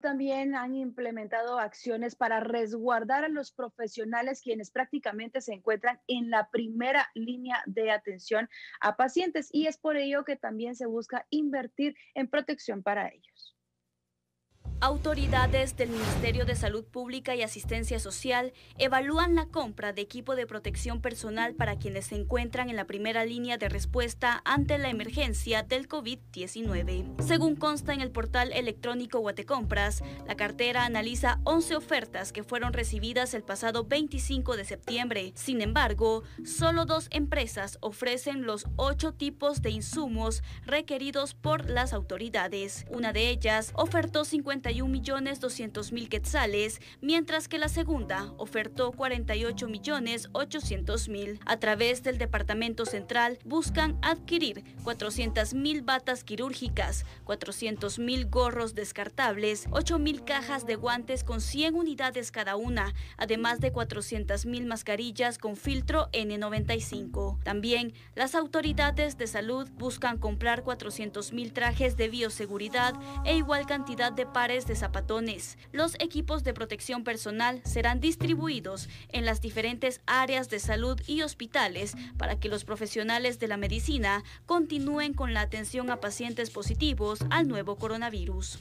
también han implementado acciones para resguardar a los profesionales quienes prácticamente se encuentran en la primera línea de atención a pacientes y es por ello que también se busca invertir en protección para ellos. Autoridades del Ministerio de Salud Pública y Asistencia Social evalúan la compra de equipo de protección personal para quienes se encuentran en la primera línea de respuesta ante la emergencia del COVID-19. Según consta en el portal electrónico Guatecompras, la cartera analiza 11 ofertas que fueron recibidas el pasado 25 de septiembre. Sin embargo, solo dos empresas ofrecen los ocho tipos de insumos requeridos por las autoridades. Una de ellas ofertó 50 millones mil quetzales, mientras que la segunda ofertó millones mil. A través del Departamento Central buscan adquirir mil batas quirúrgicas, mil gorros descartables, mil cajas de guantes con 100 unidades cada una, además de mil mascarillas con filtro N95. También las autoridades de salud buscan comprar mil trajes de bioseguridad e igual cantidad de pares de zapatones. Los equipos de protección personal serán distribuidos en las diferentes áreas de salud y hospitales para que los profesionales de la medicina continúen con la atención a pacientes positivos al nuevo coronavirus.